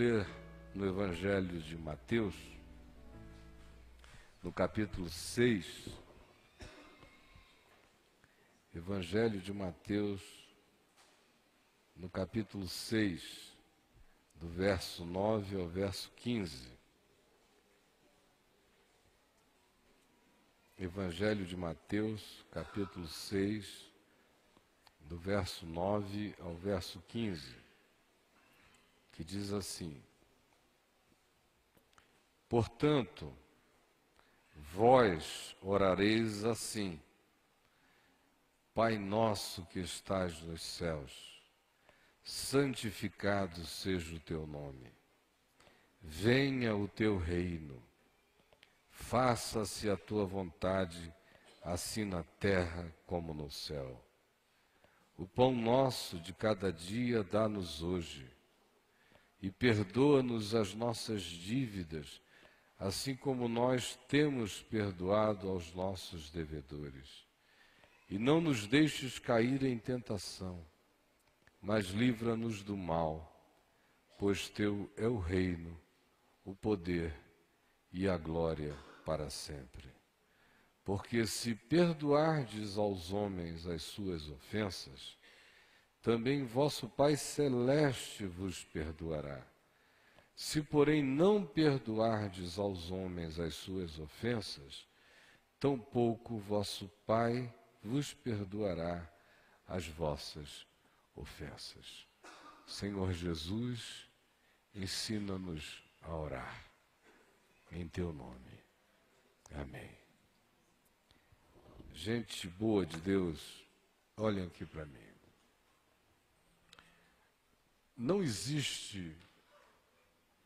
ler no Evangelho de Mateus, no capítulo 6, Evangelho de Mateus, no capítulo 6, do verso 9 ao verso 15. Evangelho de Mateus, capítulo 6, do verso 9 ao verso 15 que diz assim: Portanto, vós orareis assim: Pai nosso que estás nos céus, santificado seja o teu nome. Venha o teu reino. Faça-se a tua vontade, assim na terra como no céu. O pão nosso de cada dia dá-nos hoje e perdoa-nos as nossas dívidas, assim como nós temos perdoado aos nossos devedores. E não nos deixes cair em tentação, mas livra-nos do mal, pois teu é o reino, o poder e a glória para sempre. Porque se perdoardes aos homens as suas ofensas, também vosso Pai Celeste vos perdoará. Se, porém, não perdoardes aos homens as suas ofensas, tampouco vosso Pai vos perdoará as vossas ofensas. Senhor Jesus, ensina-nos a orar. Em teu nome. Amém. Gente boa de Deus, olhem aqui para mim não existe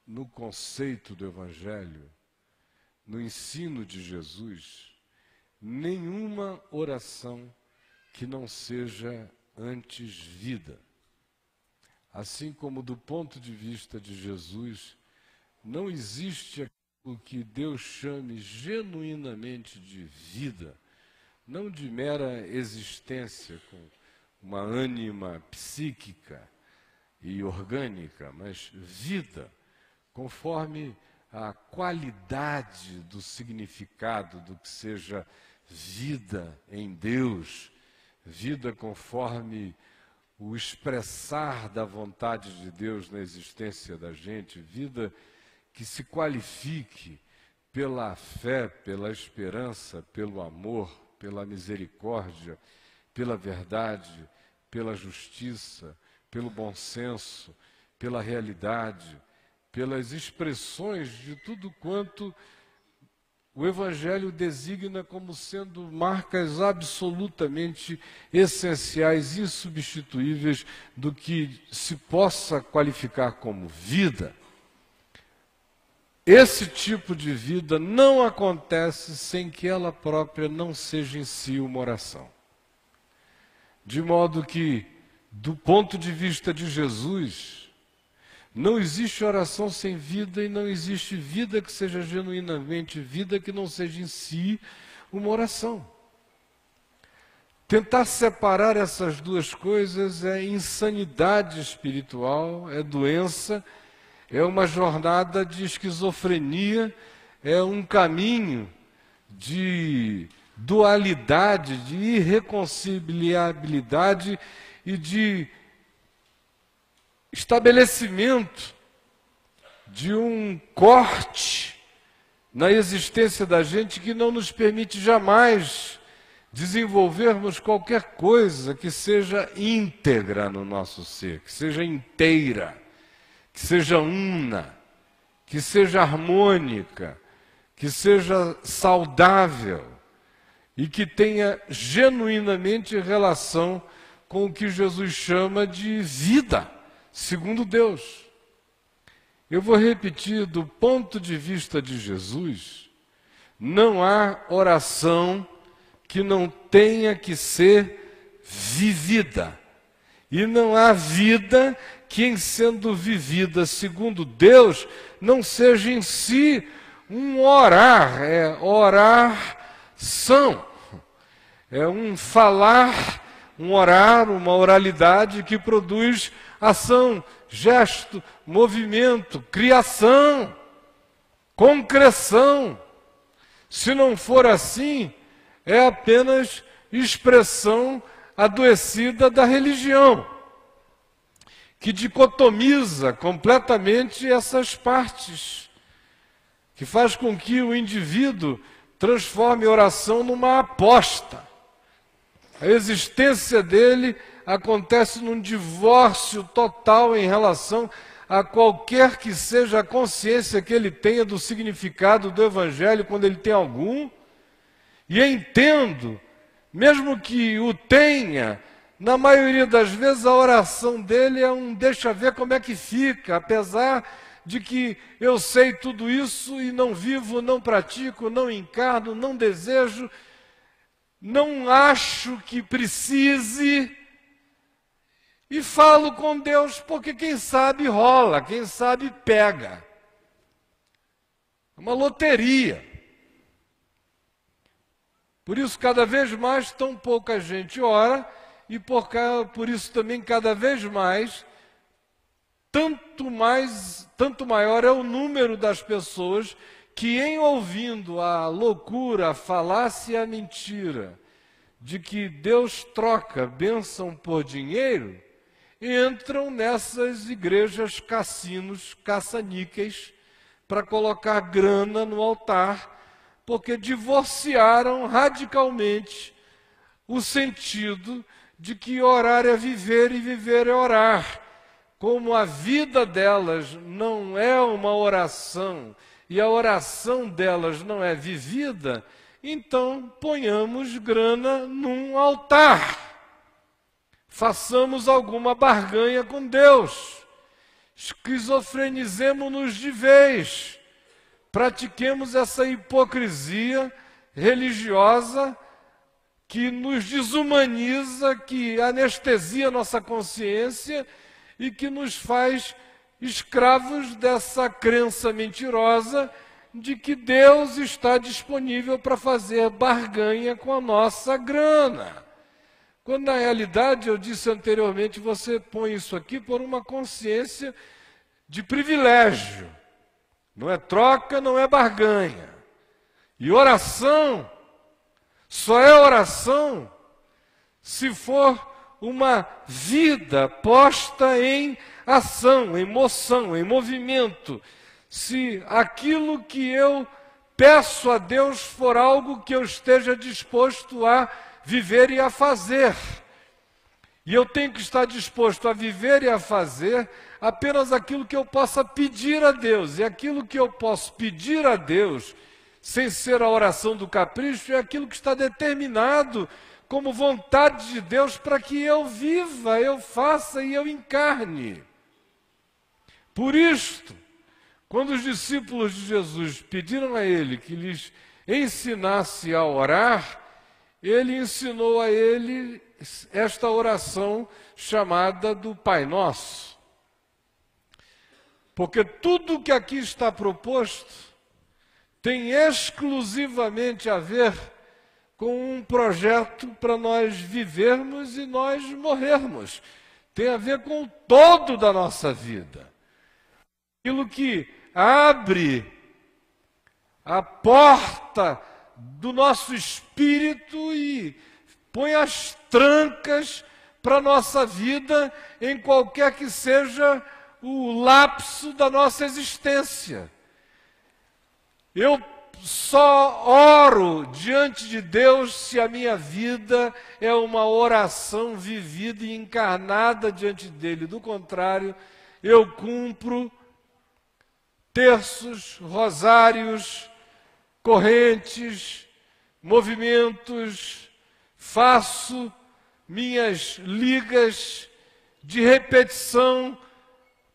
no conceito do Evangelho, no ensino de Jesus, nenhuma oração que não seja antes vida. Assim como do ponto de vista de Jesus, não existe o que Deus chame genuinamente de vida, não de mera existência com uma ânima psíquica e orgânica, mas vida, conforme a qualidade do significado do que seja vida em Deus, vida conforme o expressar da vontade de Deus na existência da gente, vida que se qualifique pela fé, pela esperança, pelo amor, pela misericórdia, pela verdade, pela justiça, pelo bom senso, pela realidade, pelas expressões de tudo quanto o Evangelho designa como sendo marcas absolutamente essenciais, insubstituíveis do que se possa qualificar como vida. Esse tipo de vida não acontece sem que ela própria não seja em si uma oração. De modo que do ponto de vista de Jesus, não existe oração sem vida e não existe vida que seja genuinamente vida que não seja em si uma oração. Tentar separar essas duas coisas é insanidade espiritual, é doença, é uma jornada de esquizofrenia, é um caminho de dualidade, de irreconciliabilidade e de estabelecimento de um corte na existência da gente que não nos permite jamais desenvolvermos qualquer coisa que seja íntegra no nosso ser, que seja inteira, que seja una, que seja harmônica, que seja saudável e que tenha genuinamente relação com o que Jesus chama de vida, segundo Deus. Eu vou repetir, do ponto de vista de Jesus, não há oração que não tenha que ser vivida. E não há vida que, em sendo vivida segundo Deus, não seja em si um orar, é oração, é um falar um orar, uma oralidade que produz ação, gesto, movimento, criação, concreção. Se não for assim, é apenas expressão adoecida da religião, que dicotomiza completamente essas partes, que faz com que o indivíduo transforme oração numa aposta. A existência dele acontece num divórcio total em relação a qualquer que seja a consciência que ele tenha do significado do Evangelho, quando ele tem algum, e entendo, mesmo que o tenha, na maioria das vezes a oração dele é um deixa ver como é que fica, apesar de que eu sei tudo isso e não vivo, não pratico, não encarno, não desejo, não acho que precise, e falo com Deus, porque quem sabe rola, quem sabe pega. É uma loteria. Por isso, cada vez mais, tão pouca gente ora, e por, por isso também, cada vez mais, tanto, mais, tanto maior é o número das pessoas que em ouvindo a loucura, a falácia, a mentira, de que Deus troca bênção por dinheiro, entram nessas igrejas cassinos, caça-níqueis, para colocar grana no altar, porque divorciaram radicalmente o sentido de que orar é viver e viver é orar. Como a vida delas não é uma oração, e a oração delas não é vivida, então ponhamos grana num altar. Façamos alguma barganha com Deus. Esquizofrenizemos-nos de vez. Pratiquemos essa hipocrisia religiosa que nos desumaniza, que anestesia nossa consciência e que nos faz escravos dessa crença mentirosa de que Deus está disponível para fazer barganha com a nossa grana. Quando na realidade, eu disse anteriormente, você põe isso aqui por uma consciência de privilégio. Não é troca, não é barganha. E oração só é oração se for uma vida posta em ação, em moção, em movimento. Se aquilo que eu peço a Deus for algo que eu esteja disposto a viver e a fazer. E eu tenho que estar disposto a viver e a fazer apenas aquilo que eu possa pedir a Deus. E aquilo que eu posso pedir a Deus, sem ser a oração do capricho, é aquilo que está determinado como vontade de Deus para que eu viva, eu faça e eu encarne. Por isto, quando os discípulos de Jesus pediram a ele que lhes ensinasse a orar, ele ensinou a ele esta oração chamada do Pai Nosso. Porque tudo o que aqui está proposto tem exclusivamente a ver com um projeto para nós vivermos e nós morrermos. Tem a ver com o todo da nossa vida aquilo que abre a porta do nosso espírito e põe as trancas para a nossa vida em qualquer que seja o lapso da nossa existência. Eu só oro diante de Deus se a minha vida é uma oração vivida e encarnada diante dele. Do contrário, eu cumpro terços, rosários, correntes, movimentos, faço minhas ligas de repetição,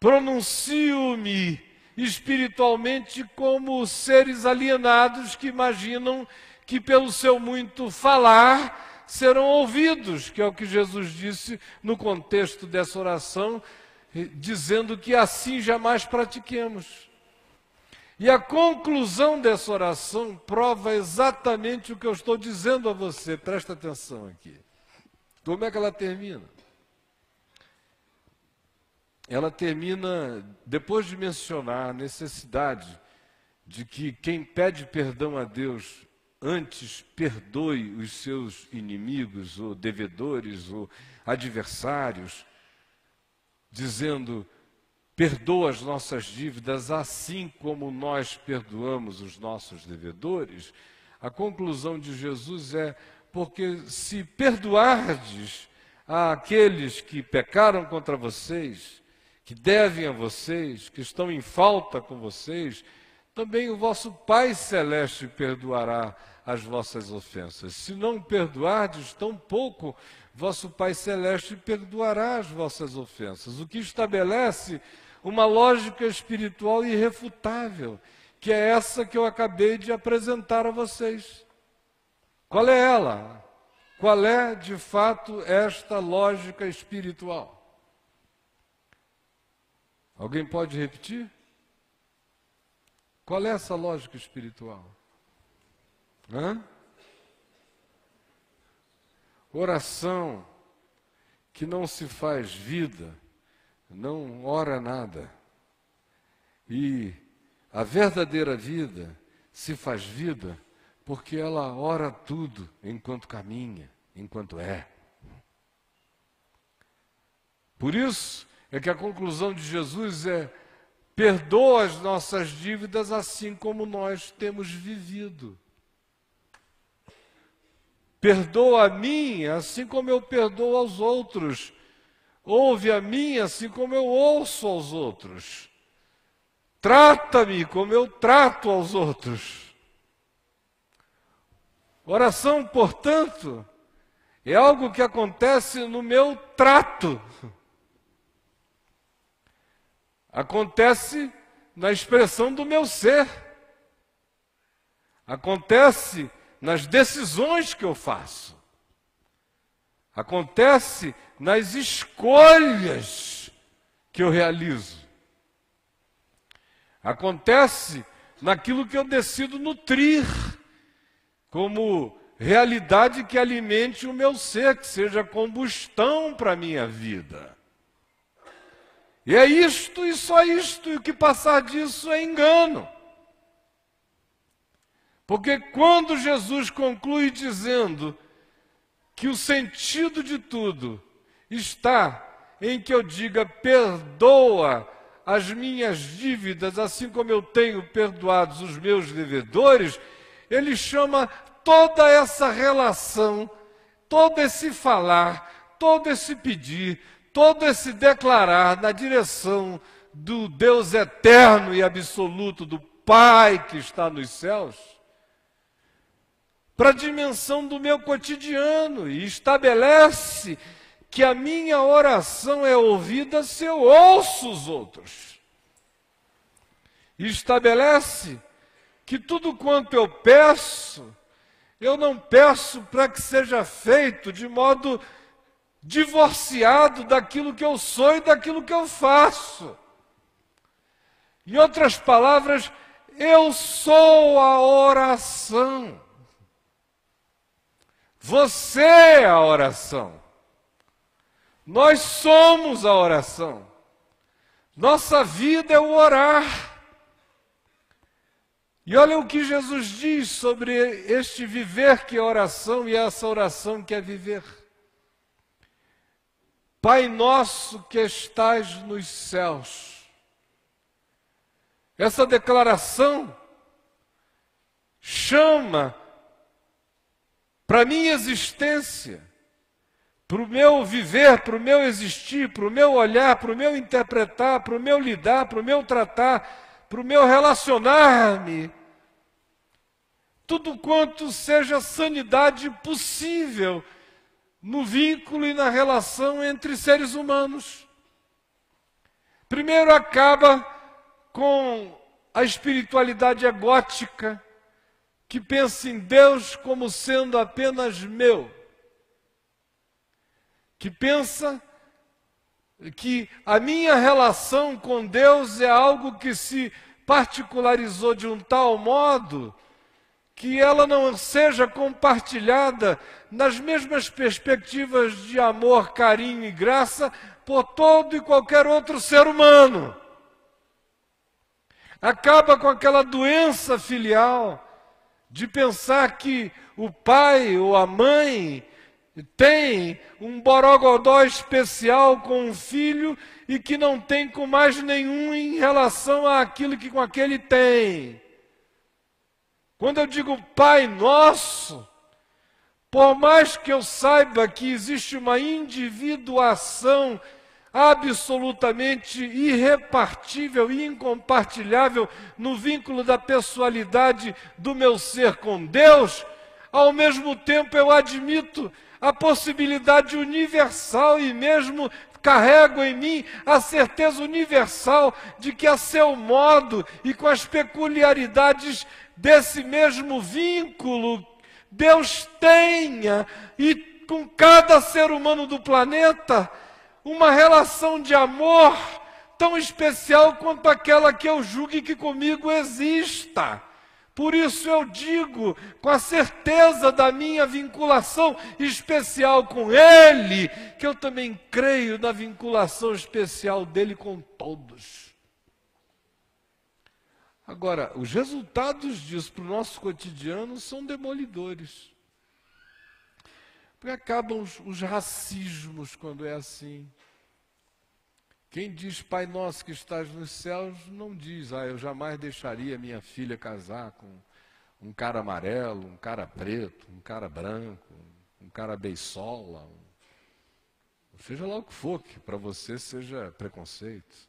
pronuncio-me espiritualmente como seres alienados que imaginam que pelo seu muito falar serão ouvidos, que é o que Jesus disse no contexto dessa oração, dizendo que assim jamais pratiquemos. E a conclusão dessa oração prova exatamente o que eu estou dizendo a você. Presta atenção aqui. Como é que ela termina? Ela termina depois de mencionar a necessidade de que quem pede perdão a Deus antes perdoe os seus inimigos, ou devedores, ou adversários, dizendo: Perdoa as nossas dívidas assim como nós perdoamos os nossos devedores. A conclusão de Jesus é: porque se perdoardes àqueles que pecaram contra vocês, que devem a vocês, que estão em falta com vocês, também o vosso Pai Celeste perdoará as vossas ofensas. Se não perdoardes, tampouco vosso Pai Celeste perdoará as vossas ofensas. O que estabelece uma lógica espiritual irrefutável, que é essa que eu acabei de apresentar a vocês. Qual é ela? Qual é, de fato, esta lógica espiritual? Alguém pode repetir? Qual é essa lógica espiritual? Hã? Oração que não se faz vida não ora nada. E a verdadeira vida se faz vida porque ela ora tudo enquanto caminha, enquanto é. Por isso é que a conclusão de Jesus é: perdoa as nossas dívidas assim como nós temos vivido. Perdoa a mim assim como eu perdoo aos outros. Ouve a mim assim como eu ouço aos outros. Trata-me como eu trato aos outros. Oração, portanto, é algo que acontece no meu trato. Acontece na expressão do meu ser. Acontece nas decisões que eu faço. Acontece nas escolhas que eu realizo. Acontece naquilo que eu decido nutrir como realidade que alimente o meu ser, que seja combustão para a minha vida. E é isto e só isto, e o que passar disso é engano. Porque quando Jesus conclui dizendo: que o sentido de tudo está em que eu diga: perdoa as minhas dívidas, assim como eu tenho perdoados os meus devedores, ele chama toda essa relação, todo esse falar, todo esse pedir, todo esse declarar na direção do Deus eterno e absoluto, do Pai que está nos céus para a dimensão do meu cotidiano e estabelece que a minha oração é ouvida se eu ouço os outros. E estabelece que tudo quanto eu peço, eu não peço para que seja feito de modo divorciado daquilo que eu sou e daquilo que eu faço. Em outras palavras, eu sou a oração. Você é a oração. Nós somos a oração. Nossa vida é o orar. E olha o que Jesus diz sobre este viver que é oração e essa oração que é viver. Pai nosso que estás nos céus. Essa declaração chama para a minha existência, para o meu viver, para o meu existir, para o meu olhar, para o meu interpretar, para o meu lidar, para o meu tratar, para o meu relacionar-me. Tudo quanto seja sanidade possível no vínculo e na relação entre seres humanos. Primeiro acaba com a espiritualidade egótica que pensa em Deus como sendo apenas meu, que pensa que a minha relação com Deus é algo que se particularizou de um tal modo que ela não seja compartilhada nas mesmas perspectivas de amor, carinho e graça por todo e qualquer outro ser humano. Acaba com aquela doença filial de pensar que o pai ou a mãe tem um borogodó especial com o filho e que não tem com mais nenhum em relação àquilo que com aquele tem. Quando eu digo Pai Nosso, por mais que eu saiba que existe uma individuação absolutamente irrepartível e incompartilhável no vínculo da pessoalidade do meu ser com Deus, ao mesmo tempo eu admito a possibilidade universal e mesmo carrego em mim a certeza universal de que, a seu modo e com as peculiaridades desse mesmo vínculo, Deus tenha e com cada ser humano do planeta uma relação de amor tão especial quanto aquela que eu julgue que comigo exista. Por isso eu digo, com a certeza da minha vinculação especial com Ele, que eu também creio na vinculação especial dele com todos. Agora, os resultados disso para o nosso cotidiano são demolidores. Porque acabam os, os racismos quando é assim. Quem diz Pai Nosso que estás nos céus, não diz, ah, eu jamais deixaria minha filha casar com um cara amarelo, um cara preto, um cara branco, um cara beisola, um... seja lá o que for, que para você seja preconceito.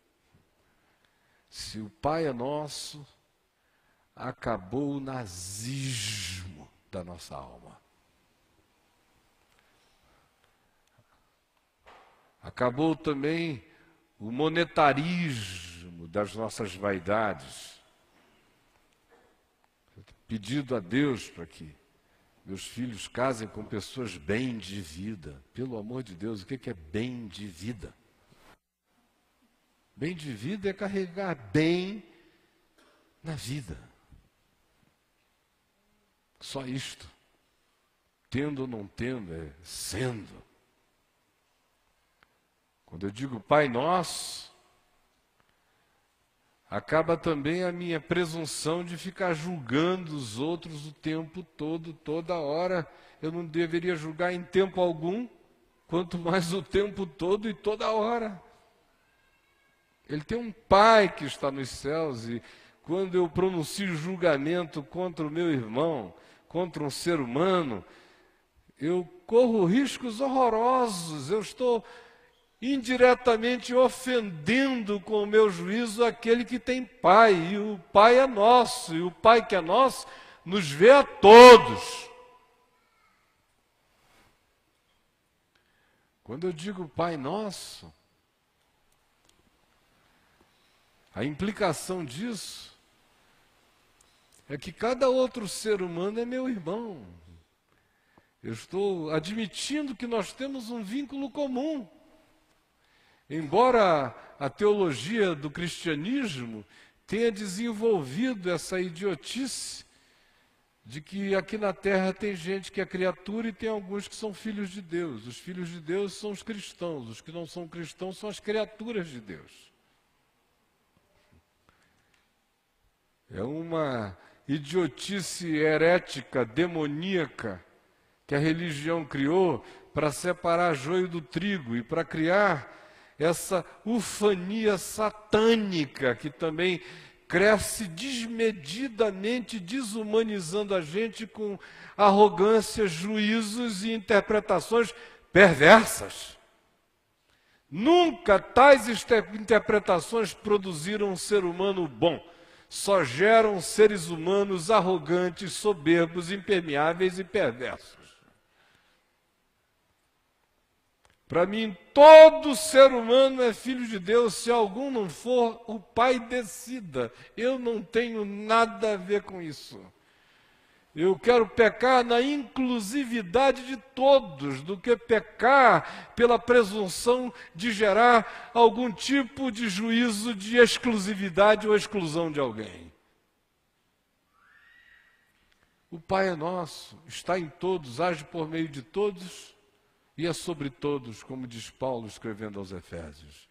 Se o Pai é nosso, acabou o nazismo da nossa alma. Acabou também o monetarismo das nossas vaidades. Pedido a Deus para que meus filhos casem com pessoas bem de vida. Pelo amor de Deus, o que é, é bem de vida? Bem de vida é carregar bem na vida. Só isto. Tendo ou não tendo, é sendo. Quando eu digo Pai Nosso, acaba também a minha presunção de ficar julgando os outros o tempo todo, toda hora. Eu não deveria julgar em tempo algum, quanto mais o tempo todo e toda hora. Ele tem um Pai que está nos céus e quando eu pronuncio julgamento contra o meu irmão, contra um ser humano, eu corro riscos horrorosos. Eu estou indiretamente ofendendo com o meu juízo aquele que tem pai, e o pai é nosso, e o pai que é nosso nos vê a todos. Quando eu digo pai nosso, a implicação disso é que cada outro ser humano é meu irmão. Eu estou admitindo que nós temos um vínculo comum. Embora a teologia do cristianismo tenha desenvolvido essa idiotice de que aqui na terra tem gente que é criatura e tem alguns que são filhos de Deus. Os filhos de Deus são os cristãos, os que não são cristãos são as criaturas de Deus. É uma idiotice herética, demoníaca, que a religião criou para separar joio do trigo e para criar essa ufania satânica que também cresce desmedidamente, desumanizando a gente com arrogância, juízos e interpretações perversas. Nunca tais interpretações produziram um ser humano bom. Só geram seres humanos arrogantes, soberbos, impermeáveis e perversos. Para mim, todo ser humano é filho de Deus, se algum não for, o Pai decida. Eu não tenho nada a ver com isso. Eu quero pecar na inclusividade de todos, do que pecar pela presunção de gerar algum tipo de juízo de exclusividade ou exclusão de alguém. O Pai é nosso, está em todos, age por meio de todos e é sobre todos, como diz Paulo escrevendo aos Efésios.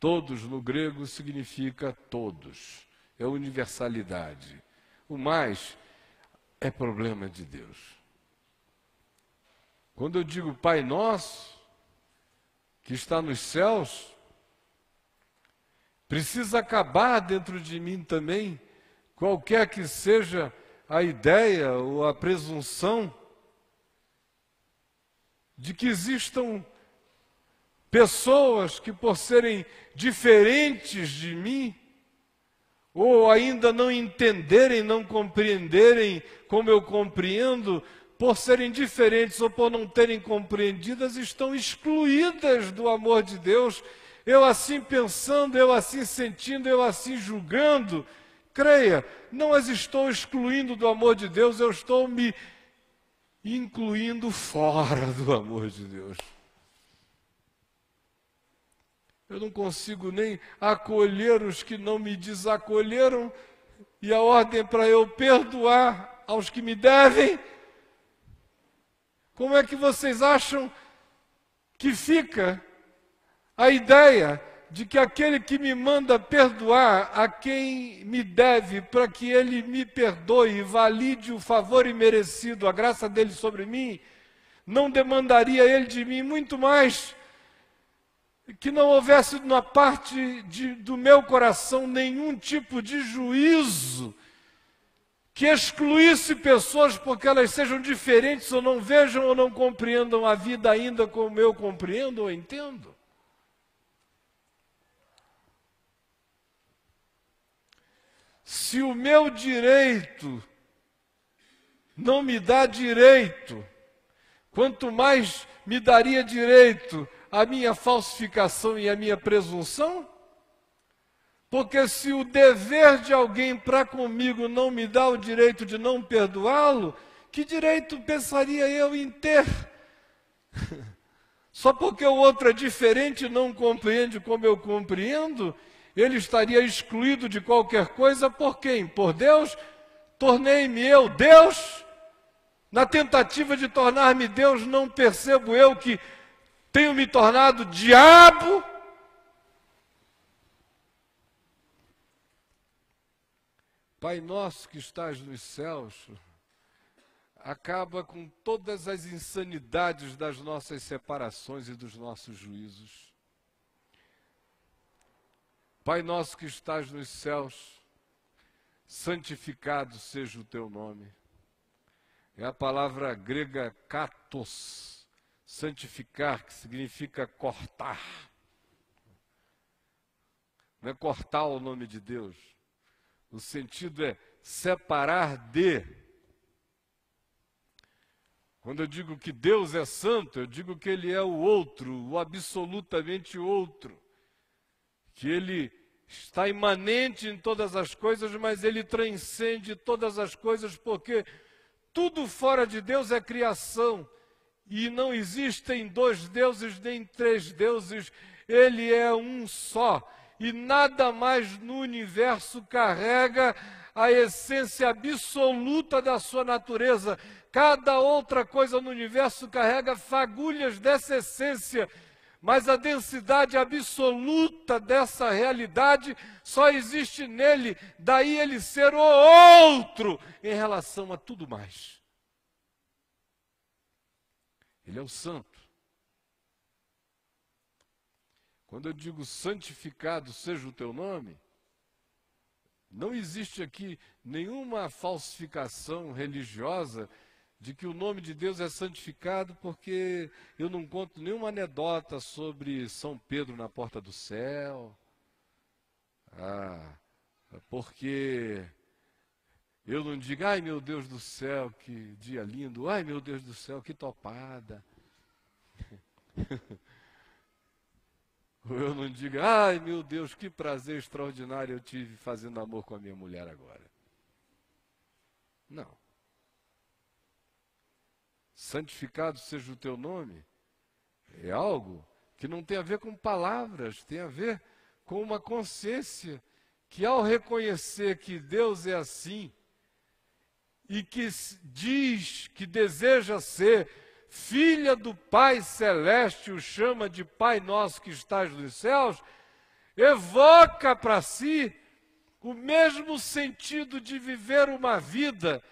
Todos no grego significa todos, é universalidade. O mais é problema de Deus. Quando eu digo Pai Nosso, que está nos céus, precisa acabar dentro de mim também, qualquer que seja a ideia ou a presunção de que existam pessoas que, por serem diferentes de mim, ou ainda não entenderem, não compreenderem como eu compreendo, por serem diferentes ou por não terem compreendidas, estão excluídas do amor de Deus. Eu assim pensando, eu assim sentindo, eu assim julgando, creia, não as estou excluindo do amor de Deus, eu estou me incluindo fora do amor de Deus. Eu não consigo nem acolher os que não me desacolheram, e a ordem para eu perdoar aos que me devem. Como é que vocês acham que fica a ideia de que aquele que me manda perdoar a quem me deve, para que ele me perdoe e valide o favor imerecido, a graça dele sobre mim, não demandaria ele de mim muito mais que não houvesse na parte de, do meu coração nenhum tipo de juízo que excluísse pessoas porque elas sejam diferentes ou não vejam ou não compreendam a vida ainda como eu compreendo ou entendo. se o meu direito não me dá direito, quanto mais me daria direito a minha falsificação e a minha presunção? Porque se o dever de alguém para comigo não me dá o direito de não perdoá-lo, que direito pensaria eu em ter? Só porque o outro é diferente e não compreende como eu compreendo, ele estaria excluído de qualquer coisa por quem? Por Deus? Tornei-me eu Deus? Na tentativa de tornar-me Deus, não percebo eu que tenho me tornado diabo? Pai nosso que estás nos céus, acaba com todas as insanidades das nossas separações e dos nossos juízos. Pai nosso que estás nos céus, santificado seja o teu nome. É a palavra grega katos, santificar, que significa cortar. Não é cortar o nome de Deus. O sentido é separar de. Quando eu digo que Deus é santo, eu digo que ele é o outro, o absolutamente outro que ele está imanente em todas as coisas, mas ele transcende todas as coisas, porque tudo fora de Deus é criação. E não existem dois deuses nem três deuses, ele é um só. E nada mais no universo carrega a essência absoluta da sua natureza. Cada outra coisa no universo carrega fagulhas dessa essência mas a densidade absoluta dessa realidade só existe nele, daí ele ser o outro em relação a tudo mais. Ele é o santo. Quando eu digo santificado seja o teu nome, não existe aqui nenhuma falsificação religiosa de que o nome de Deus é santificado, porque eu não conto nenhuma anedota sobre São Pedro na porta do céu. Ah, porque eu não digo, ai meu Deus do céu, que dia lindo, ai meu Deus do céu, que topada. Ou eu não digo, ai meu Deus, que prazer extraordinário eu tive fazendo amor com a minha mulher agora. Não santificado seja o teu nome, é algo que não tem a ver com palavras, tem a ver com uma consciência que, ao reconhecer que Deus é assim, e que diz que deseja ser filha do Pai Celeste, o chama de Pai Nosso que estás nos céus, evoca para si o mesmo sentido de viver uma vida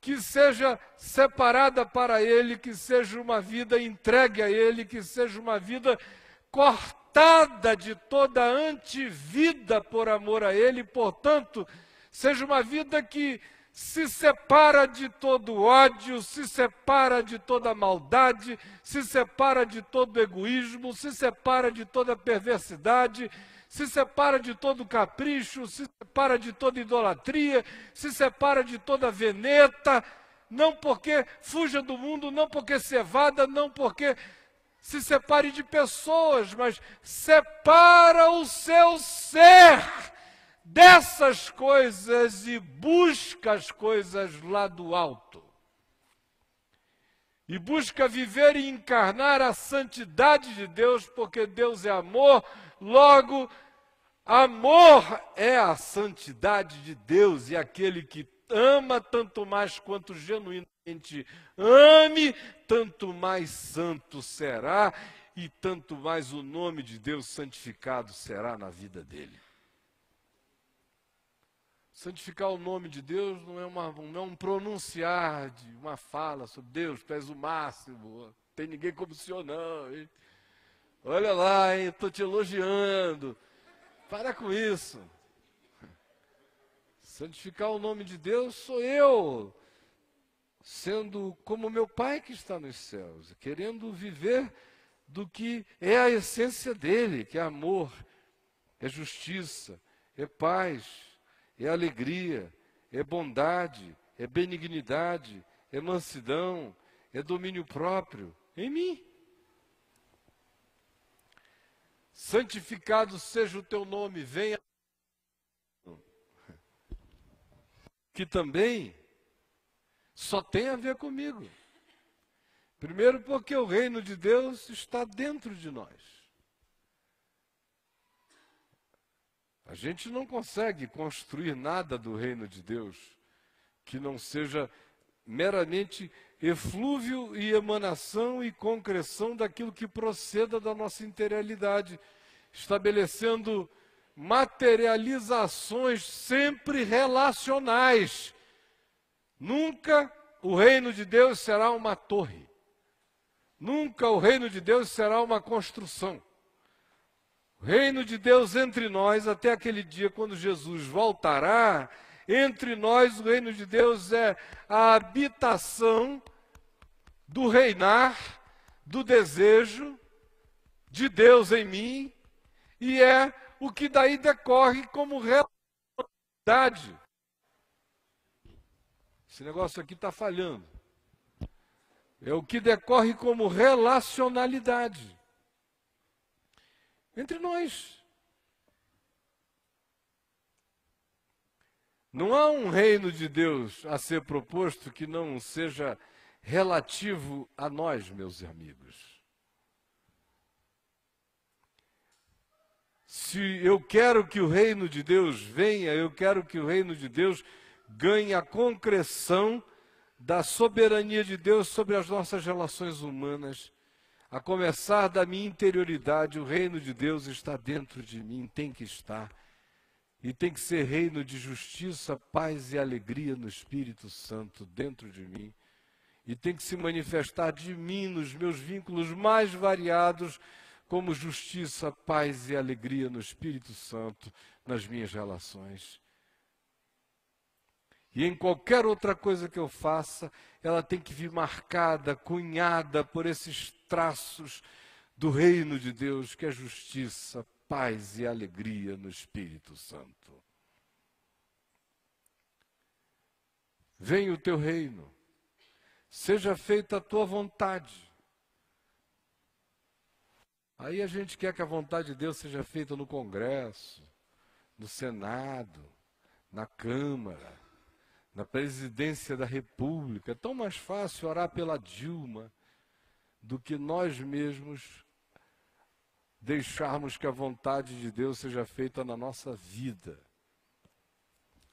que seja separada para Ele, que seja uma vida entregue a Ele, que seja uma vida cortada de toda antivida por amor a Ele, portanto, seja uma vida que se separa de todo ódio, se separa de toda maldade, se separa de todo egoísmo, se separa de toda perversidade, se separa de todo capricho, se separa de toda idolatria, se separa de toda veneta, não porque fuja do mundo, não porque se evada, não porque se separe de pessoas, mas separa o seu ser dessas coisas e busca as coisas lá do alto. E busca viver e encarnar a santidade de Deus, porque Deus é amor, Logo, amor é a santidade de Deus e aquele que ama tanto mais quanto genuinamente ame, tanto mais santo será e tanto mais o nome de Deus santificado será na vida dele. Santificar o nome de Deus não é, uma, não é um pronunciar de uma fala sobre Deus, tu és o máximo, tem ninguém como o Senhor não. Hein? Olha lá, hein? Estou te elogiando. Para com isso. Santificar o nome de Deus sou eu, sendo como meu Pai que está nos céus, querendo viver do que é a essência dele, que é amor, é justiça, é paz, é alegria, é bondade, é benignidade, é mansidão, é domínio próprio em mim. santificado seja o teu nome, venha. Que também só tem a ver comigo. Primeiro, porque o reino de Deus está dentro de nós. A gente não consegue construir nada do reino de Deus que não seja meramente eflúvio e emanação e concreção daquilo que proceda da nossa integralidade, estabelecendo materializações sempre relacionais. Nunca o reino de Deus será uma torre. Nunca o reino de Deus será uma construção. O reino de Deus entre nós até aquele dia quando Jesus voltará entre nós, o reino de Deus é a habitação do reinar, do desejo de Deus em mim, e é o que daí decorre como realidade. Esse negócio aqui está falhando. É o que decorre como relacionalidade entre nós. Não há um reino de Deus a ser proposto que não seja relativo a nós, meus amigos. Se eu quero que o reino de Deus venha, eu quero que o reino de Deus ganhe a concreção da soberania de Deus sobre as nossas relações humanas, a começar da minha interioridade, o reino de Deus está dentro de mim, tem que estar. E tem que ser reino de justiça, paz e alegria no Espírito Santo dentro de mim. E tem que se manifestar de mim nos meus vínculos mais variados, como justiça, paz e alegria no Espírito Santo nas minhas relações. E em qualquer outra coisa que eu faça, ela tem que vir marcada, cunhada por esses traços do reino de Deus, que é justiça, paz e alegria no Espírito Santo. Venha o teu reino, seja feita a tua vontade. Aí a gente quer que a vontade de Deus seja feita no Congresso, no Senado, na Câmara, na Presidência da República. É tão mais fácil orar pela Dilma do que nós mesmos deixarmos que a vontade de Deus seja feita na nossa vida.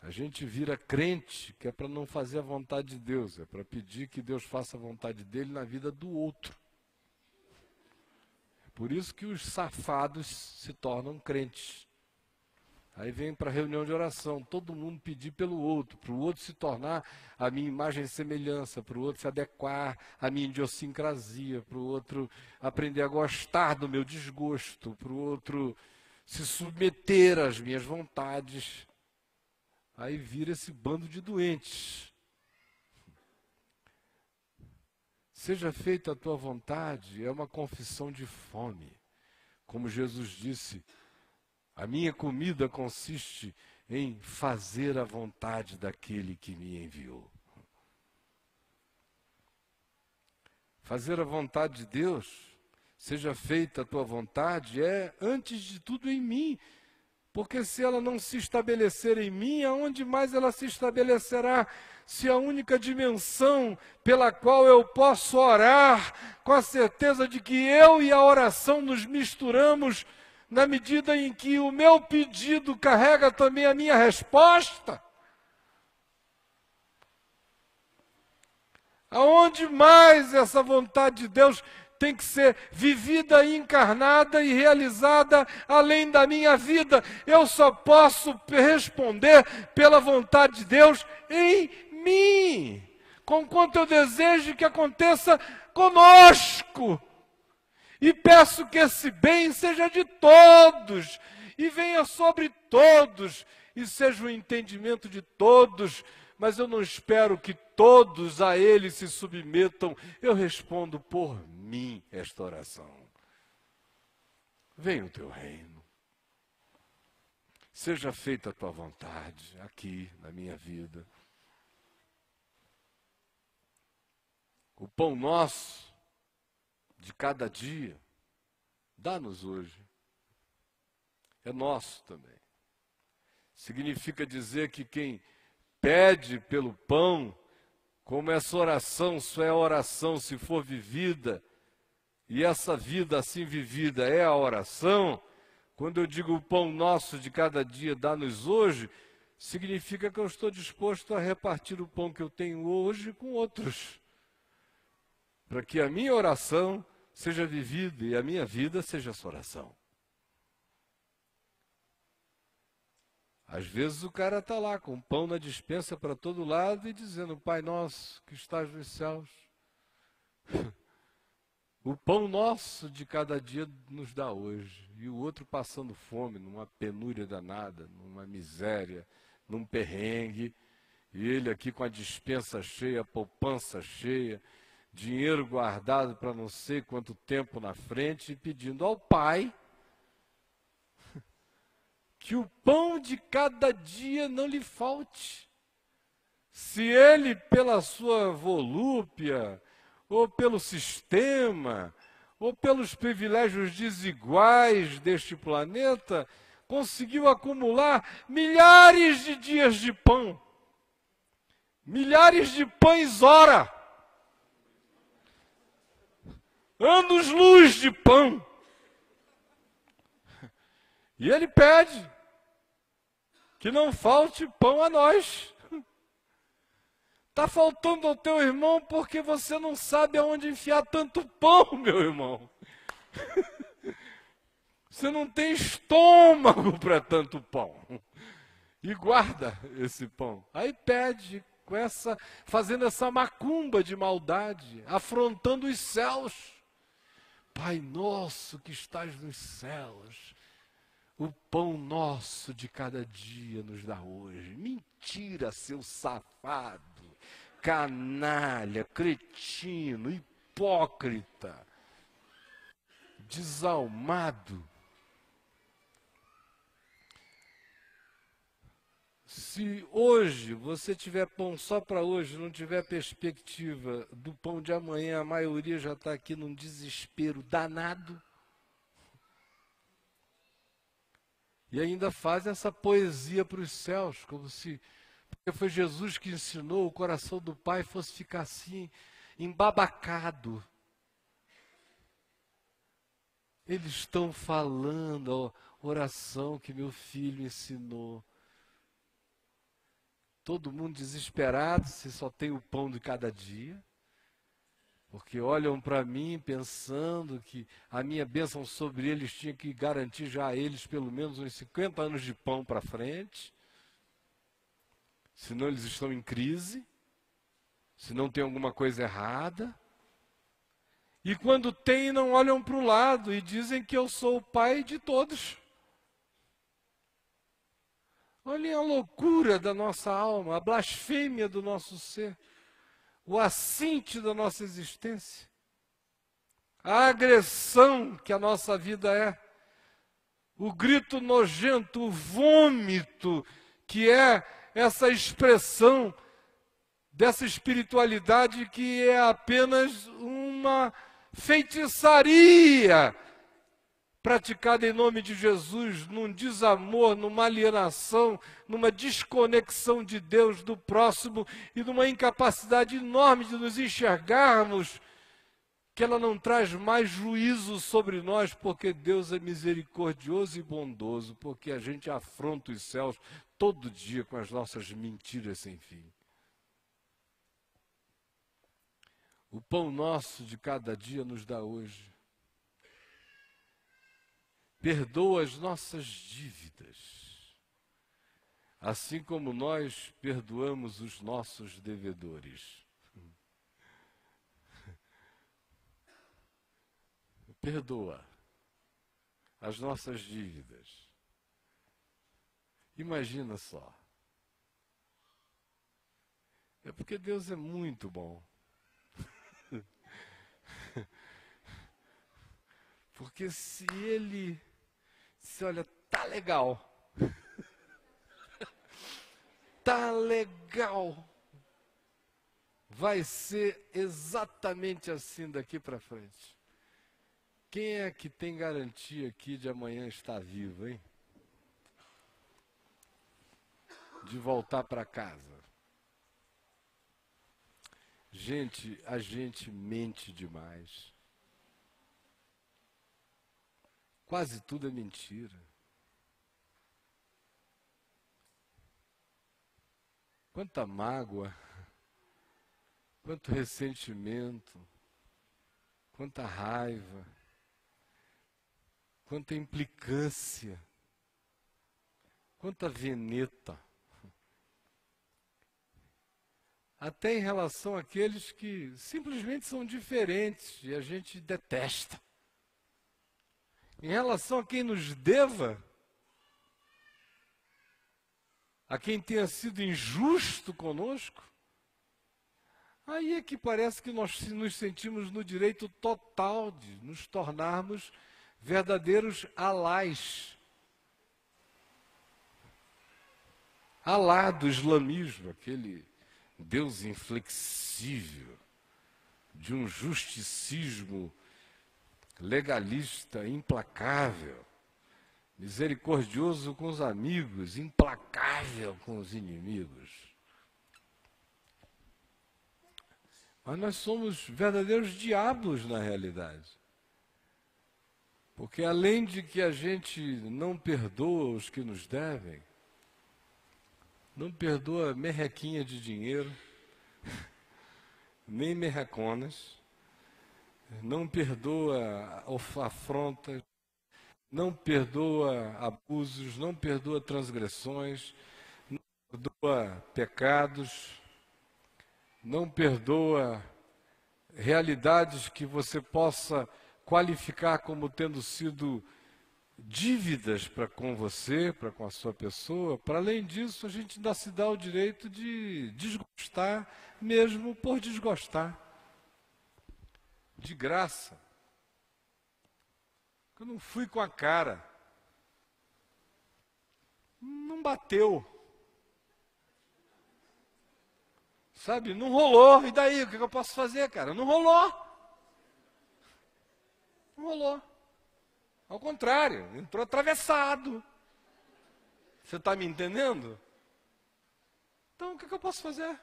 A gente vira crente que é para não fazer a vontade de Deus, é para pedir que Deus faça a vontade dele na vida do outro. É por isso que os safados se tornam crentes. Aí vem para a reunião de oração, todo mundo pedir pelo outro, para o outro se tornar a minha imagem e semelhança, para o outro se adequar à minha idiosincrasia, para o outro aprender a gostar do meu desgosto, para o outro se submeter às minhas vontades. Aí vira esse bando de doentes. Seja feita a tua vontade, é uma confissão de fome. Como Jesus disse, a minha comida consiste em fazer a vontade daquele que me enviou. Fazer a vontade de Deus, seja feita a tua vontade, é antes de tudo em mim. Porque se ela não se estabelecer em mim, aonde mais ela se estabelecerá? Se a única dimensão pela qual eu posso orar, com a certeza de que eu e a oração nos misturamos, na medida em que o meu pedido carrega também a minha resposta. Aonde mais essa vontade de Deus tem que ser vivida, encarnada e realizada além da minha vida? Eu só posso responder pela vontade de Deus em mim, quanto eu desejo que aconteça conosco. E peço que esse bem seja de todos, e venha sobre todos, e seja o entendimento de todos, mas eu não espero que todos a ele se submetam. Eu respondo por mim esta oração. Venha o teu reino. Seja feita a tua vontade aqui na minha vida. O pão nosso de cada dia, dá-nos hoje. É nosso também. Significa dizer que quem pede pelo pão, como essa oração só é oração se for vivida, e essa vida assim vivida é a oração, quando eu digo o pão nosso de cada dia dá-nos hoje, significa que eu estou disposto a repartir o pão que eu tenho hoje com outros, para que a minha oração seja vivido e a minha vida seja essa oração. Às vezes o cara está lá com pão na dispensa para todo lado e dizendo: Pai nosso que estás nos céus, o pão nosso de cada dia nos dá hoje. E o outro passando fome, numa penúria danada, numa miséria, num perrengue. E ele aqui com a dispensa cheia, a poupança cheia, dinheiro guardado para não sei quanto tempo na frente pedindo ao Pai que o pão de cada dia não lhe falte. Se ele, pela sua volúpia, ou pelo sistema, ou pelos privilégios desiguais deste planeta, conseguiu acumular milhares de dias de pão, milhares de pães ora anos-luz de pão. E ele pede que não falte pão a nós. Está faltando ao teu irmão porque você não sabe aonde enfiar tanto pão, meu irmão. Você não tem estômago para tanto pão. E guarda esse pão. Aí pede com essa, fazendo essa macumba de maldade, afrontando os céus. Pai nosso que estás nos céus, o pão nosso de cada dia nos dá hoje. Mentira, seu safado, canalha, cretino, hipócrita, desalmado. se hoje você tiver pão só para hoje, não tiver perspectiva do pão de amanhã, a maioria já está aqui num desespero danado. E ainda fazem essa poesia para os céus, como se porque foi Jesus que ensinou o coração do Pai fosse ficar assim, embabacado. Eles estão falando a oração que meu filho ensinou todo mundo desesperado se só tem o pão de cada dia. Porque olham para mim pensando que a minha bênção sobre eles tinha que garantir já a eles pelo menos uns 50 anos de pão para frente. Senão eles estão em crise, se não tem alguma coisa errada. E quando tem, não olham para o lado e dizem que eu sou o pai de todos. Olhem a loucura da nossa alma, a blasfêmia do nosso ser, o assinte da nossa existência, a agressão que a nossa vida é, o grito nojento, o vômito que é essa expressão dessa espiritualidade que é apenas uma feitiçaria praticada em nome de Jesus, num desamor, numa alienação, numa desconexão de Deus, do próximo e numa incapacidade enorme de nos enxergarmos, que ela não traz mais juízo sobre nós, porque Deus é misericordioso e bondoso, porque a gente afronta os céus todo dia com as nossas mentiras sem fim. O pão nosso de cada dia nos dá hoje perdoa as nossas dívidas, assim como nós perdoamos os nossos devedores. Perdoa as nossas dívidas. Imagina só. É porque Deus é muito bom. Porque se Ele você olha, tá legal. tá legal. Vai ser exatamente assim daqui para frente. Quem é que tem garantia aqui de amanhã estar vivo, hein? De voltar para casa. Gente, a gente mente demais. Quase tudo é mentira. Quanta mágoa, quanto ressentimento, quanta raiva, quanta implicância, quanta veneta. Até em relação àqueles que simplesmente são diferentes e a gente detesta em relação a quem nos deva, a quem tenha sido injusto conosco, aí é que parece que nós nos sentimos no direito total de nos tornarmos verdadeiros alais, Alá do islamismo, aquele Deus inflexível, de um justicismo legalista, implacável, misericordioso com os amigos, implacável com os inimigos. Mas nós somos verdadeiros diabos na realidade. Porque além de que a gente não perdoa os que nos devem, não perdoa merrequinha de dinheiro, nem merreconas, não perdoa afrontas, não perdoa abusos, não perdoa transgressões, não perdoa pecados, não perdoa realidades que você possa qualificar como tendo sido dívidas para com você, para com a sua pessoa. Para além disso, a gente ainda se dá o direito de desgostar, mesmo por desgostar de graça. Eu não fui com a cara. Não bateu. Sabe? Não rolou. E daí? O que eu posso fazer, cara? Não rolou. Não rolou. Ao contrário, entrou atravessado. Você está me entendendo? Então, o que eu posso fazer?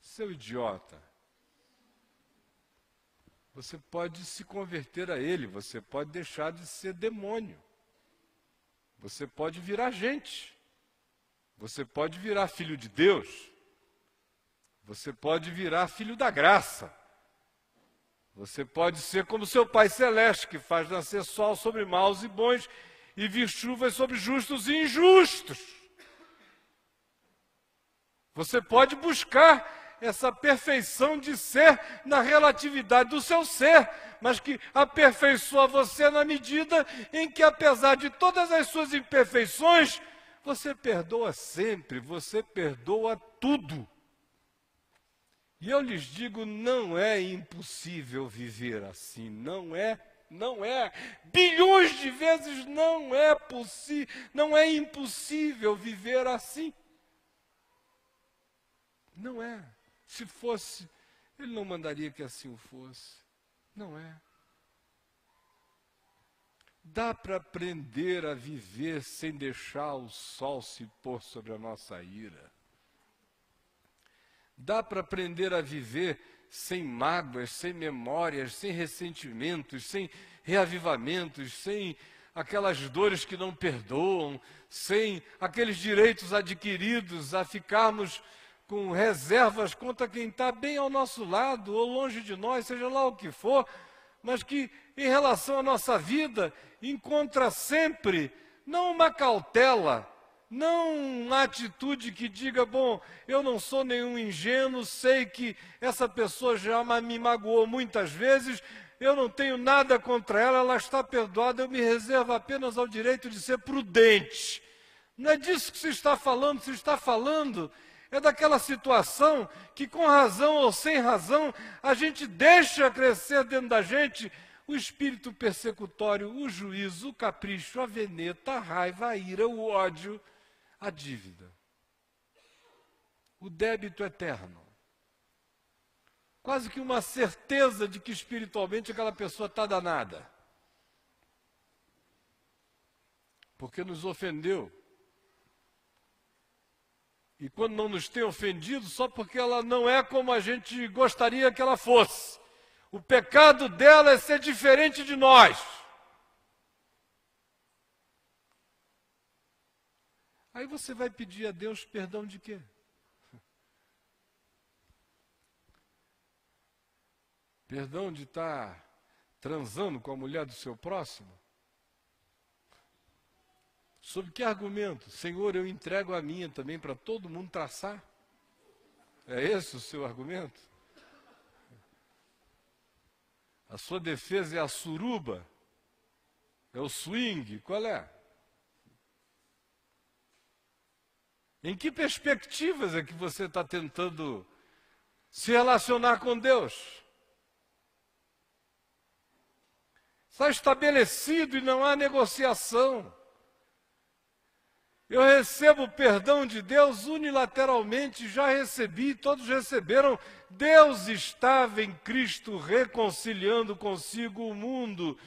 Seu idiota. Você pode se converter a Ele, você pode deixar de ser demônio, você pode virar gente, você pode virar filho de Deus, você pode virar filho da graça, você pode ser como seu Pai Celeste, que faz nascer sol sobre maus e bons e vir chuvas sobre justos e injustos. Você pode buscar essa perfeição de ser na relatividade do seu ser, mas que aperfeiçoa você na medida em que, apesar de todas as suas imperfeições, você perdoa sempre, você perdoa tudo. E eu lhes digo, não é impossível viver assim, não é não é. Bilhões de vezes não é possível, não é impossível viver assim. Não é. Se fosse, ele não mandaria que assim o fosse. Não é. Dá para aprender a viver sem deixar o sol se pôr sobre a nossa ira. Dá para aprender a viver sem mágoas, sem memórias, sem ressentimentos, sem reavivamentos, sem aquelas dores que não perdoam, sem aqueles direitos adquiridos a ficarmos com reservas contra quem está bem ao nosso lado ou longe de nós, seja lá o que for, mas que em relação à nossa vida encontra sempre não uma cautela, não uma atitude que diga, bom, eu não sou nenhum ingênuo, sei que essa pessoa já me magoou muitas vezes, eu não tenho nada contra ela, ela está perdoada, eu me reservo apenas ao direito de ser prudente. Não é disso que se está falando, se está falando é daquela situação que, com razão ou sem razão, a gente deixa crescer dentro da gente o espírito persecutório, o juízo, o capricho, a veneta, a raiva, a ira, o ódio, a dívida. O débito eterno. Quase que uma certeza de que espiritualmente aquela pessoa está danada. Porque nos ofendeu, e quando não nos tem ofendido, só porque ela não é como a gente gostaria que ela fosse. O pecado dela é ser diferente de nós. Aí você vai pedir a Deus perdão de quê? Perdão de estar tá transando com a mulher do seu próximo? Sob que argumento? Senhor, eu entrego a minha também para todo mundo traçar? É esse o seu argumento? A sua defesa é a suruba? É o swing? Qual é? Em que perspectivas é que você está tentando se relacionar com Deus? Está estabelecido e não há negociação. Eu recebo o perdão de Deus unilateralmente, já recebi, todos receberam. Deus estava em Cristo reconciliando consigo o mundo.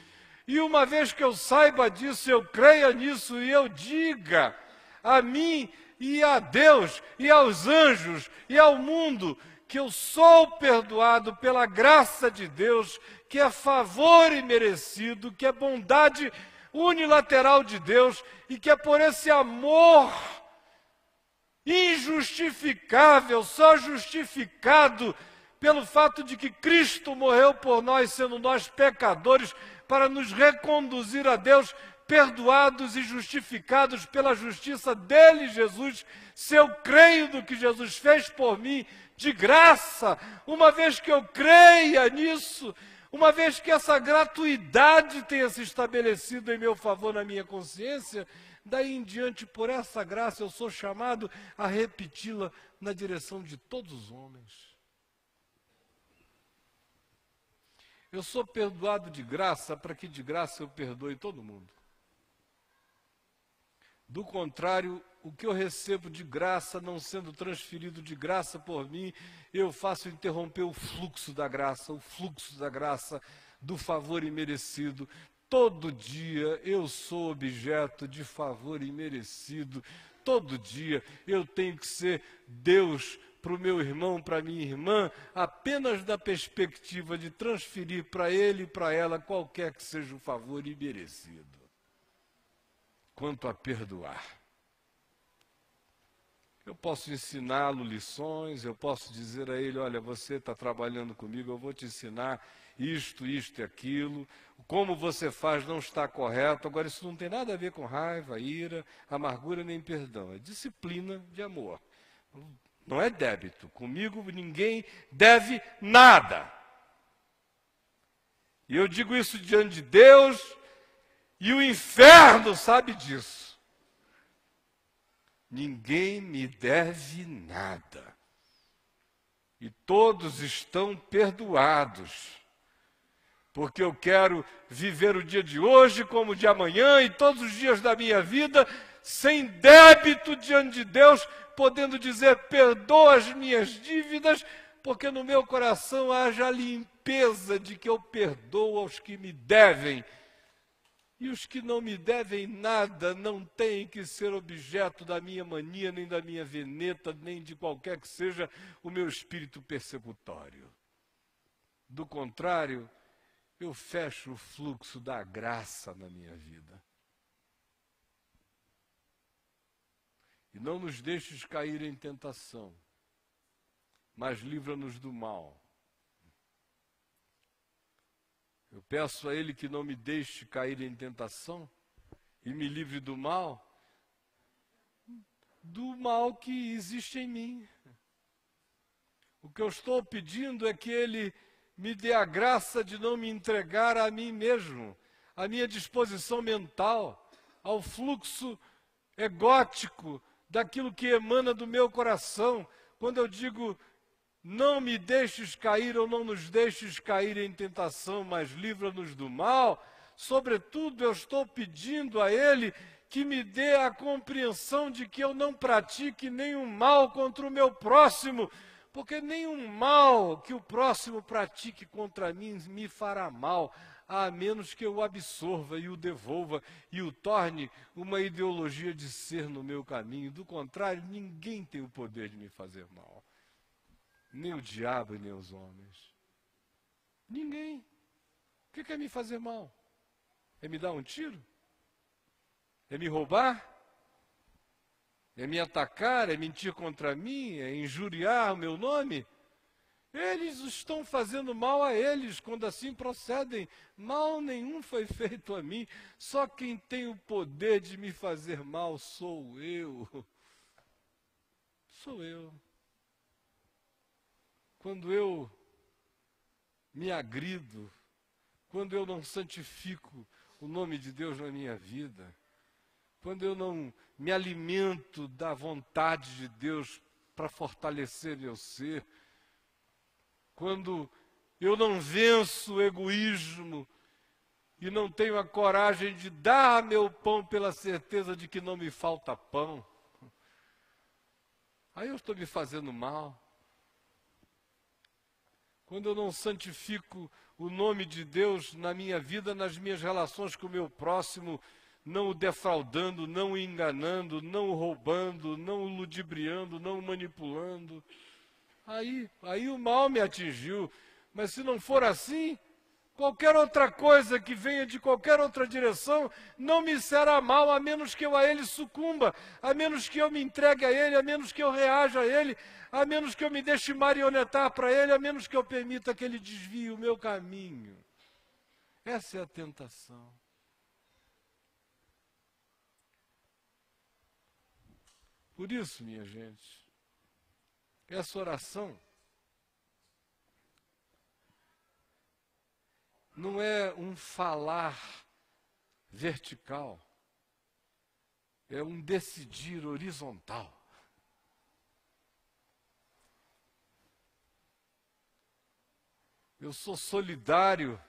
E uma vez que eu saiba disso, eu creia nisso e eu diga a mim e a Deus e aos anjos e ao mundo que eu sou perdoado pela graça de Deus, que é favor e merecido, que é bondade merecido unilateral de Deus e que é por esse amor injustificável, só justificado pelo fato de que Cristo morreu por nós, sendo nós pecadores, para nos reconduzir a Deus, perdoados e justificados pela justiça dele, Jesus. Se eu creio no que Jesus fez por mim, de graça, uma vez que eu creia nisso, uma vez que essa gratuidade tenha se estabelecido em meu favor na minha consciência, daí em diante, por essa graça, eu sou chamado a repeti-la na direção de todos os homens. Eu sou perdoado de graça para que de graça eu perdoe todo mundo. Do contrário, o que eu recebo de graça, não sendo transferido de graça por mim, eu faço interromper o fluxo da graça, o fluxo da graça, do favor imerecido. Todo dia eu sou objeto de favor imerecido. Todo dia eu tenho que ser Deus para o meu irmão, para minha irmã, apenas da perspectiva de transferir para ele e para ela qualquer que seja o favor imerecido quanto a perdoar. Eu posso ensiná-lo lições, eu posso dizer a ele: olha, você está trabalhando comigo, eu vou te ensinar isto, isto e aquilo. Como você faz não está correto. Agora, isso não tem nada a ver com raiva, ira, amargura nem perdão. É disciplina de amor. Não é débito. Comigo ninguém deve nada. E eu digo isso diante de Deus, e o inferno sabe disso. Ninguém me deve nada. E todos estão perdoados. Porque eu quero viver o dia de hoje como o de amanhã e todos os dias da minha vida sem débito diante de Deus, podendo dizer: perdoa as minhas dívidas, porque no meu coração haja limpeza de que eu perdoo aos que me devem e os que não me devem nada não têm que ser objeto da minha mania, nem da minha veneta, nem de qualquer que seja o meu espírito persecutório. Do contrário, eu fecho o fluxo da graça na minha vida. E não nos deixes cair em tentação, mas livra-nos do mal Eu peço a Ele que não me deixe cair em tentação e me livre do mal, do mal que existe em mim. O que eu estou pedindo é que Ele me dê a graça de não me entregar a mim mesmo, à minha disposição mental, ao fluxo egótico daquilo que emana do meu coração. Quando eu digo não me deixes cair ou não nos deixes cair em tentação, mas livra-nos do mal. Sobretudo, eu estou pedindo a Ele que me dê a compreensão de que eu não pratique nenhum mal contra o meu próximo, porque nenhum mal que o próximo pratique contra mim me fará mal, a menos que eu o absorva e o devolva e o torne uma ideologia de ser no meu caminho. Do contrário, ninguém tem o poder de me fazer mal nem o diabo e nem os homens. Ninguém. O que é me fazer mal? É me dar um tiro? É me roubar? É me atacar? É mentir contra mim? É injuriar o meu nome? Eles estão fazendo mal a eles quando assim procedem. Mal nenhum foi feito a mim. Só quem tem o poder de me fazer mal sou eu. Sou eu quando eu me agrido, quando eu não santifico o nome de Deus na minha vida, quando eu não me alimento da vontade de Deus para fortalecer meu ser, quando eu não venço o egoísmo e não tenho a coragem de dar meu pão pela certeza de que não me falta pão, aí eu estou me fazendo mal quando eu não santifico o nome de Deus na minha vida, nas minhas relações com o meu próximo, não o defraudando, não o enganando, não o roubando, não o ludibriando, não o manipulando. Aí, aí o mal me atingiu. Mas se não for assim, Qualquer outra coisa que venha de qualquer outra direção não me será mal, a menos que eu a ele sucumba, a menos que eu me entregue a ele, a menos que eu reaja a ele, a menos que eu me deixe marionetar para ele, a menos que eu permita que ele desvie o meu caminho. Essa é a tentação. Por isso, minha gente, essa oração não é um falar vertical, é um decidir horizontal. Eu sou solidário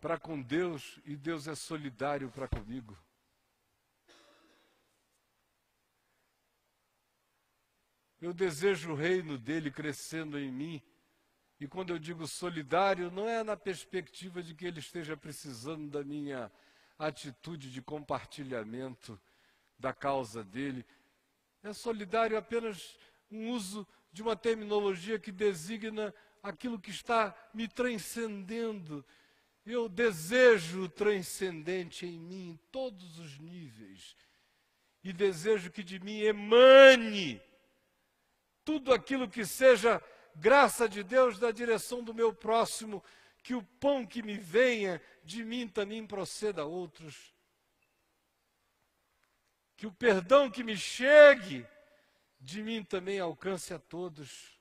para com Deus e Deus é solidário para comigo. Eu desejo o reino dele crescendo em mim e quando eu digo solidário, não é na perspectiva de que ele esteja precisando da minha atitude de compartilhamento da causa dele. É solidário é apenas um uso de uma terminologia que designa aquilo que está me transcendendo. Eu desejo o transcendente em mim em todos os níveis. E desejo que de mim emane tudo aquilo que seja graça de Deus da direção do meu próximo, que o pão que me venha de mim também proceda a outros. Que o perdão que me chegue de mim também alcance a todos.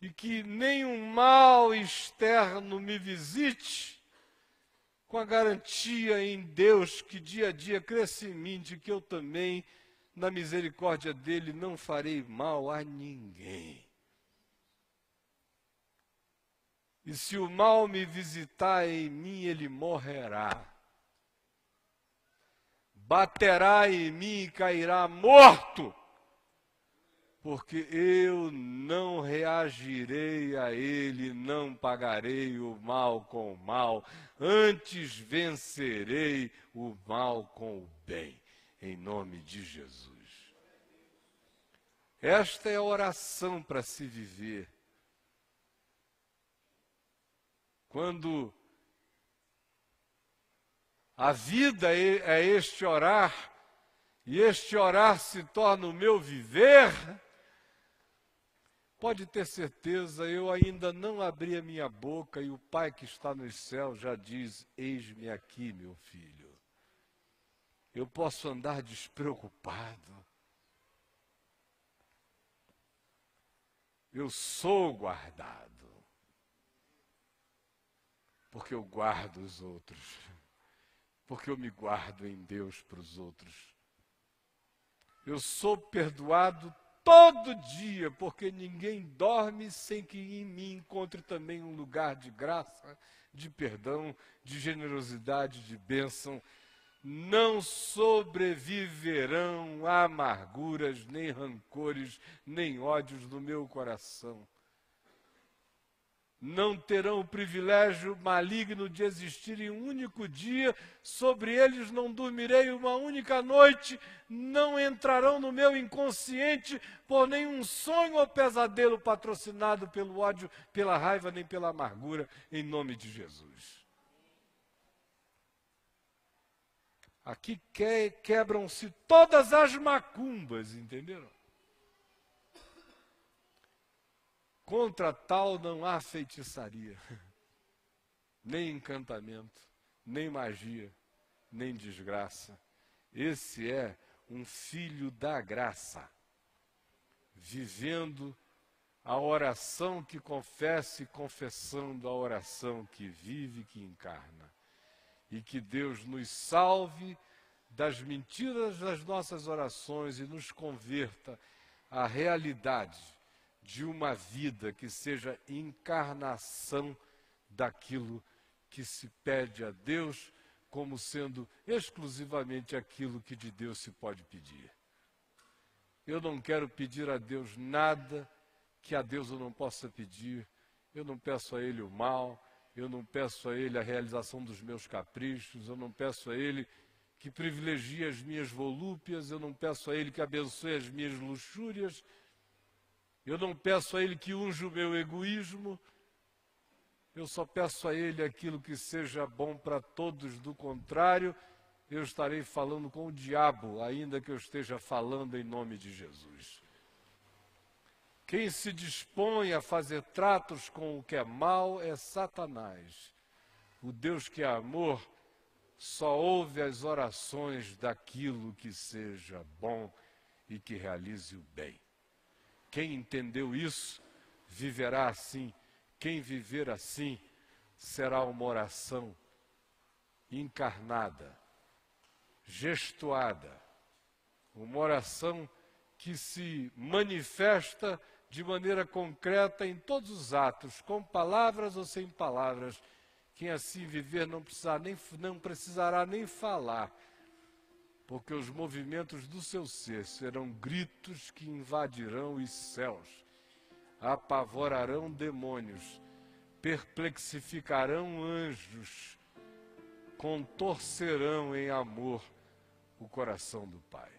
E que nenhum mal externo me visite com a garantia em Deus que dia a dia cresce em mim, de que eu também, na misericórdia dele, não farei mal a ninguém. E se o mal me visitar em mim, ele morrerá. Baterá em mim e cairá morto porque eu não reagirei a ele, não pagarei o mal com o mal, antes vencerei o mal com o bem, em nome de Jesus. Esta é a oração para se viver. Quando a vida é, é este orar, e este orar se torna o meu viver, Pode ter certeza, eu ainda não abri a minha boca e o Pai que está nos céus já diz: Eis-me aqui, meu filho. Eu posso andar despreocupado. Eu sou guardado. Porque eu guardo os outros. Porque eu me guardo em Deus para os outros. Eu sou perdoado todo dia, porque ninguém dorme sem que em mim encontre também um lugar de graça, de perdão, de generosidade, de bênção. Não sobreviverão amarguras, nem rancores, nem ódios no meu coração não terão o privilégio maligno de existir em um único dia, sobre eles não dormirei uma única noite, não entrarão no meu inconsciente por nenhum sonho ou pesadelo patrocinado pelo ódio, pela raiva nem pela amargura, em nome de Jesus. Aqui quebram-se todas as macumbas, entenderam? Contra tal não há feitiçaria, nem encantamento, nem magia, nem desgraça. Esse é um filho da graça, vivendo a oração que confessa e confessando a oração que vive e que encarna. E que Deus nos salve das mentiras das nossas orações e nos converta à realidade de uma vida que seja encarnação daquilo que se pede a Deus, como sendo exclusivamente aquilo que de Deus se pode pedir. Eu não quero pedir a Deus nada que a Deus eu não possa pedir. Eu não peço a Ele o mal, eu não peço a Ele a realização dos meus caprichos, eu não peço a Ele que privilegie as minhas volúpias, eu não peço a Ele que abençoe as minhas luxúrias, eu não peço a Ele que unja o meu egoísmo, eu só peço a Ele aquilo que seja bom para todos, do contrário, eu estarei falando com o diabo, ainda que eu esteja falando em nome de Jesus. Quem se dispõe a fazer tratos com o que é mal é Satanás. O Deus que é amor só ouve as orações daquilo que seja bom e que realize o bem. Quem entendeu isso, viverá assim. Quem viver assim, será uma oração encarnada, gestuada, uma oração que se manifesta de maneira concreta em todos os atos, com palavras ou sem palavras. Quem assim viver não, precisar nem, não precisará nem falar, porque os movimentos do seu ser serão gritos que invadirão os céus, apavorarão demônios, perplexificarão anjos, contorcerão em amor o coração do Pai.